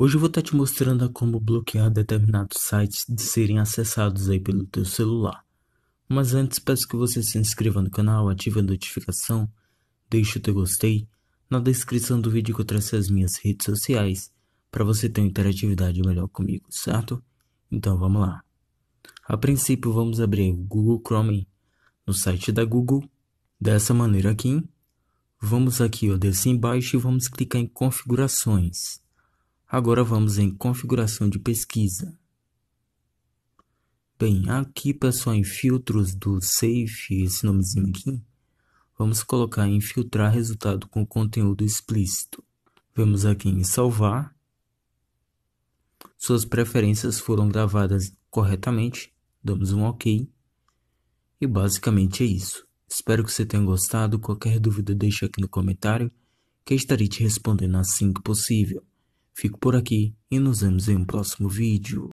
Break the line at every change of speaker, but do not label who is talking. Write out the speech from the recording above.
Hoje eu vou estar tá te mostrando como bloquear determinados sites de serem acessados aí pelo teu celular. Mas antes peço que você se inscreva no canal, ative a notificação, deixe o teu gostei. Na descrição do vídeo que eu trouxe as minhas redes sociais para você ter uma interatividade melhor comigo, certo? Então vamos lá. A princípio vamos abrir o Google Chrome no site da Google, dessa maneira aqui. Vamos aqui, ó, descer embaixo e vamos clicar em configurações. Agora vamos em configuração de pesquisa. Bem, aqui pessoal, em filtros do Safe, esse nomezinho aqui, vamos colocar em filtrar resultado com conteúdo explícito. Vamos aqui em salvar. Suas preferências foram gravadas corretamente, damos um OK. E basicamente é isso. Espero que você tenha gostado. Qualquer dúvida deixa aqui no comentário, que estarei te respondendo assim que possível. Fico por aqui e nos vemos em um próximo vídeo.